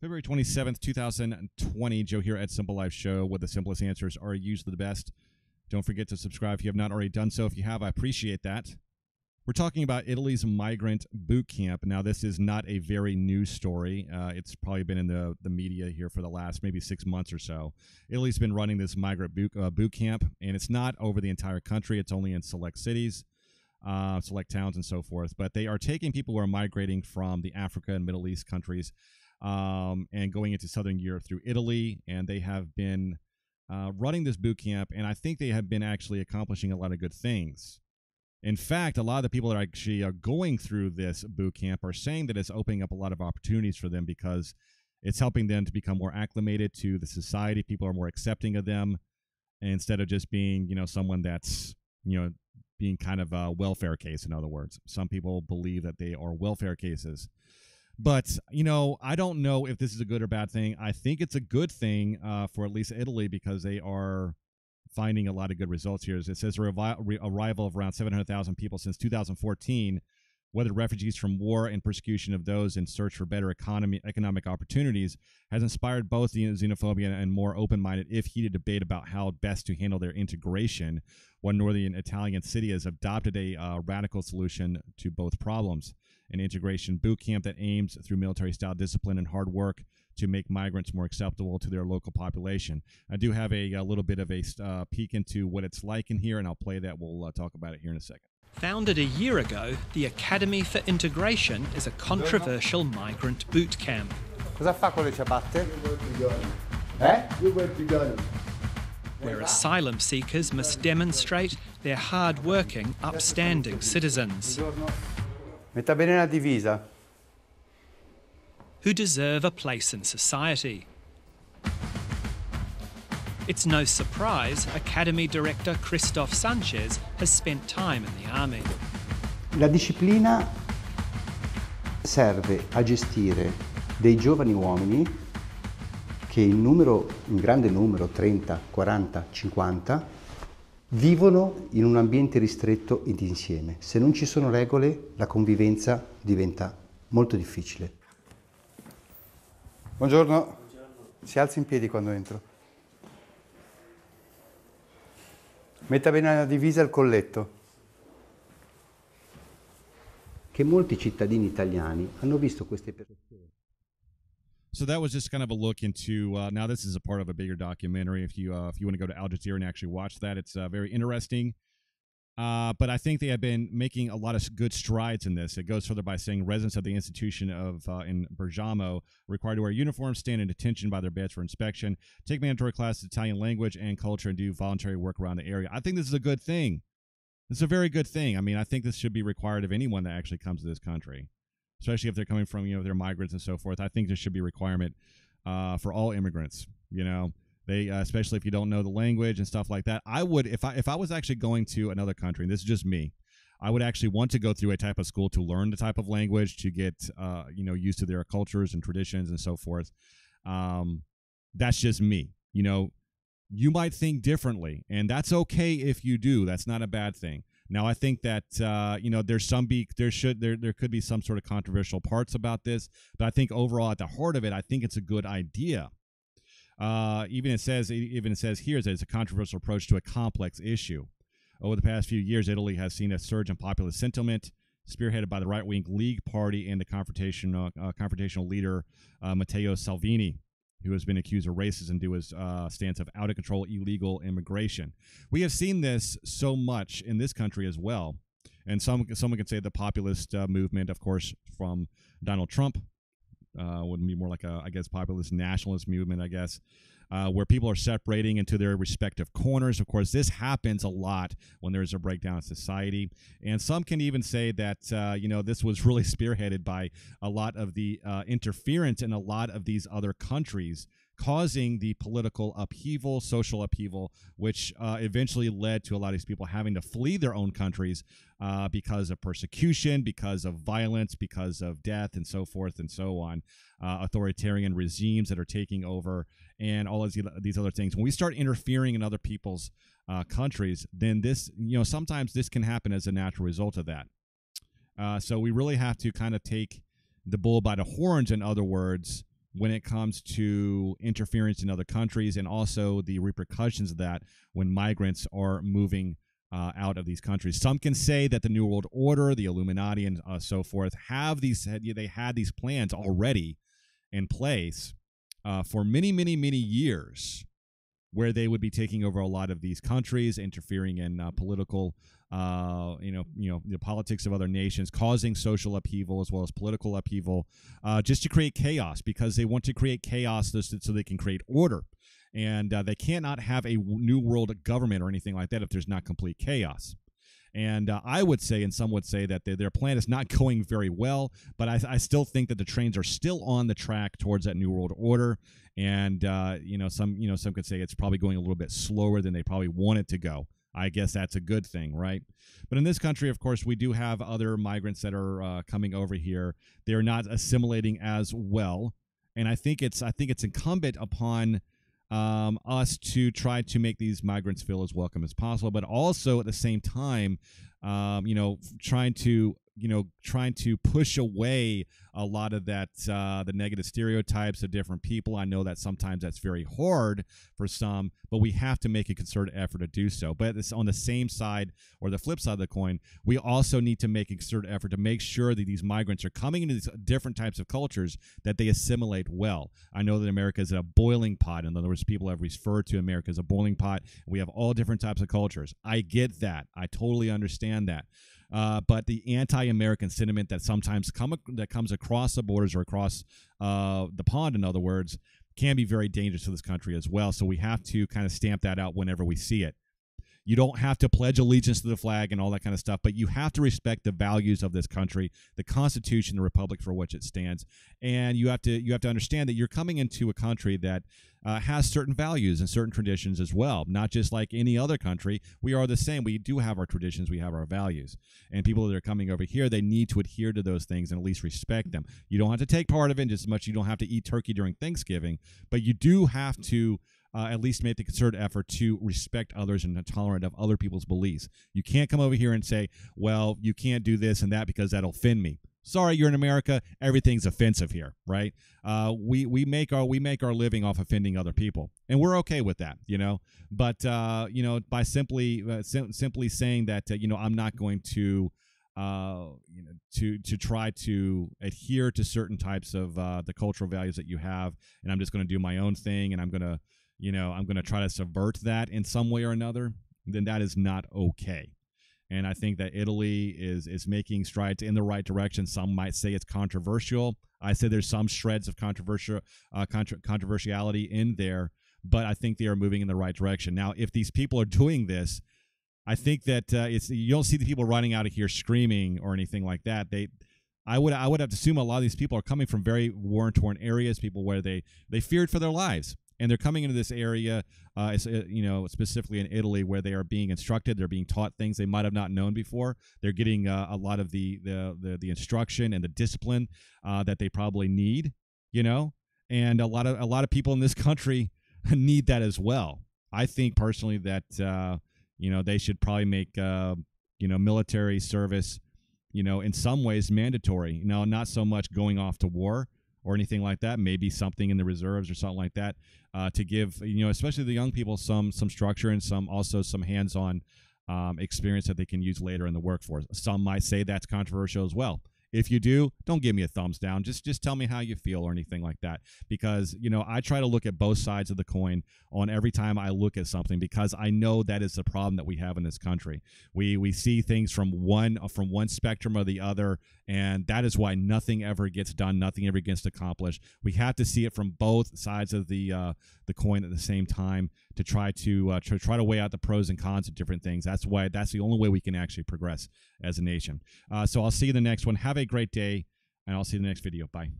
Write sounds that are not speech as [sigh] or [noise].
February 27th, 2020. Joe here at Simple Life Show, where the simplest answers are usually the best. Don't forget to subscribe if you have not already done so. If you have, I appreciate that. We're talking about Italy's migrant boot camp. Now, this is not a very new story. Uh, it's probably been in the, the media here for the last maybe six months or so. Italy's been running this migrant boot, uh, boot camp, and it's not over the entire country, it's only in select cities, uh, select towns, and so forth. But they are taking people who are migrating from the Africa and Middle East countries um, and going into Southern Europe through Italy. And they have been uh, running this boot camp, and I think they have been actually accomplishing a lot of good things. In fact, a lot of the people that actually are uh, going through this boot camp are saying that it's opening up a lot of opportunities for them because it's helping them to become more acclimated to the society. People are more accepting of them instead of just being, you know, someone that's, you know, being kind of a welfare case, in other words. Some people believe that they are welfare cases. But you know, I don't know if this is a good or bad thing. I think it's a good thing uh, for at least Italy because they are finding a lot of good results here. It says a revi- arrival of around 700,000 people since 2014, whether refugees from war and persecution of those in search for better economy, economic opportunities, has inspired both the xenophobia and more open-minded, if heated debate about how best to handle their integration. One northern Italian city has adopted a uh, radical solution to both problems. An integration boot camp that aims through military style discipline and hard work to make migrants more acceptable to their local population. I do have a, a little bit of a uh, peek into what it's like in here, and I'll play that. We'll uh, talk about it here in a second. Founded a year ago, the Academy for Integration is a controversial migrant boot camp. Cosa fa eh? Where asylum seekers must demonstrate they're hard working, upstanding citizens. Metta bene la divisa. Who deserve a place in society. It's no surprise Academy Director Christoph Sanchez has spent time in the army. La disciplina serve a gestire dei giovani uomini che in numero, in grande numero, 30, 40, 50, vivono in un ambiente ristretto ed insieme. Se non ci sono regole, la convivenza diventa molto difficile. Buongiorno. Buongiorno. Si alzi in piedi quando entro. Metta bene la divisa e il colletto. Che molti cittadini italiani hanno visto queste persone. So that was just kind of a look into. Uh, now this is a part of a bigger documentary. If you uh, if you want to go to Al Jazeera and actually watch that, it's uh, very interesting. Uh, but I think they have been making a lot of good strides in this. It goes further by saying residents of the institution of uh, in Bergamo required to wear uniforms, stand in detention by their beds for inspection, take mandatory classes Italian language and culture, and do voluntary work around the area. I think this is a good thing. It's a very good thing. I mean, I think this should be required of anyone that actually comes to this country especially if they're coming from you know they're migrants and so forth. I think there should be requirement uh, for all immigrants. You know, they uh, especially if you don't know the language and stuff like that. I would if I if I was actually going to another country, and this is just me. I would actually want to go through a type of school to learn the type of language to get uh, you know used to their cultures and traditions and so forth. Um, that's just me. You know, you might think differently, and that's okay if you do. That's not a bad thing. Now, I think that uh, you know there's some be there should there there could be some sort of controversial parts about this, but I think overall at the heart of it, I think it's a good idea. Uh, even it says even it says here that it's a controversial approach to a complex issue. Over the past few years, Italy has seen a surge in populist sentiment, spearheaded by the right wing League Party and the confrontational uh, confrontational leader uh, Matteo Salvini who has been accused of racism due to his uh, stance of out of control illegal immigration. We have seen this so much in this country as well. And some someone could say the populist uh, movement, of course, from Donald Trump, uh, would be more like a, I guess, populist nationalist movement, I guess uh, where people are separating into their respective corners. Of course, this happens a lot when there is a breakdown in society, and some can even say that uh, you know this was [laughs] really spearheaded by a lot of the uh, interference in a lot of these other countries causing the political upheaval, social upheaval, which uh, eventually led to a lot of these people having to flee their own countries uh, because of persecution, because of violence, because of death, and so forth and so on. Uh, authoritarian regimes that are taking over, and all of these other things. When we start interfering in other people's uh, countries, then this, you know, sometimes this can happen as a natural result of that. Uh, so we really have to kind of take the bull by the horns, in other words, when it comes to interference in other countries and also the repercussions of that when migrants are moving uh, out of these countries. Some can say that the New World Order, the Illuminati, and uh, so forth have these they had these plans already in place uh, for many, many, many years where they would be taking over a lot of these countries, interfering in uh, political, uh, you know, you know, the politics of other nations, causing social upheaval as well as political upheaval, uh, just to create chaos because they want to create chaos so they can create order. And uh, they cannot have a new world government or anything like that if there's not complete chaos. And uh, I would say, and some would say, that their, their plan is not [laughs] going very well, but I, I, still think that the trains are still on the track towards that New World Order and uh, you know some you know some could say it's probably going a little bit slower than they probably want it to go. I guess that's a good thing, right? But in this country, of course, we do have other migrants that are uh, coming over here. They are not assimilating as well, and I think it's I think it's incumbent upon um, us to try to make these migrants feel as welcome as possible, but also at the same time, um, you know, trying to you know trying to push away a lot of that uh, the negative stereotypes of different people i know that sometimes that's very hard for some but we have to make a concerted effort to do so but it's on the same side or the flip side of the coin we also need to make a concerted effort to make sure that these migrants are coming into these different types of cultures that they assimilate well i know that america is a boiling pot in other words people have referred to america as a boiling pot we have all different types of cultures i get that i totally understand that uh, but the anti-American sentiment that sometimes come that comes across the borders or across uh, the pond, in other words, can be very dangerous to this country as well. So we have to kind of stamp that out whenever we see it. You don't have to pledge allegiance to the flag and all that kind of stuff, but you have to respect the values of this country, the Constitution, the republic for which it stands, and you have to you have to understand that you're coming into a country that uh, has certain values and certain traditions as well. Not just like any other country, we are the same. We do have our traditions, we have our values, and people that are coming over here, they need to adhere to those things and at least respect them. You don't have to take part of it just as much. You don't have to eat turkey during Thanksgiving, but you do have to uh, at least make the concerted effort to respect others and tolerant of other people's beliefs. You can't come over here and say, well, you can't do this and that because that'll offend me. Sorry, you're in America. Everything's offensive here, right? Uh, we we make our we make our living off offending other people, and we're okay with that, you know. But uh, you know, by simply uh, sim- simply saying that uh, you know I'm not going to uh, you know, to to try to adhere to certain types of uh, the cultural values that you have, and I'm just going to do my own thing, and I'm going to you know, I'm going to try to subvert that in some way or another, then that is not okay. And I think that Italy is is making strides in the right direction. Some might say it's controversial. I say there's some shreds of controversial uh, contra- controversiality in there, but I think they are moving in the right direction. Now, if these people are doing this, I think that uh, it's you don't see the people running out of here screaming or anything like that. They I would I would have to assume a lot of these people are coming from very war torn areas, people where they they feared for their lives and they're coming into this area, uh, uh, you know, specifically in Italy, where they are being instructed. They're being taught things they might have not known before. They're getting uh, a lot of the, the, the the instruction and the discipline uh, that they probably need. You know, and a lot of a lot of people in this [laughs] country need that as well. I think personally that uh, you know they should probably make uh, you know military service you know in some ways mandatory. You know, not so much going off to war or anything like that. Maybe something in the reserves or something like that uh, to give you know especially the young people some some structure and some also some hands-on um, experience that they can use later in the workforce. Some might say that's controversial as well. If you do, don't give me a thumbs down. Just just tell me how you feel or anything like that because, you know, I try to look at both sides of the coin on every time I look at something because I know that is the problem that we have in this country. We we see things from one from one spectrum or the other and that is why nothing ever gets done, nothing ever gets accomplished. We have to see it from both sides of the uh, the coin at the same time to try to uh, to try to weigh out the pros and cons of different things. That's why that's the only way we can actually progress as a nation. Uh, so I'll see you in the next one. Have a great day, and I'll see you in the next video. Bye.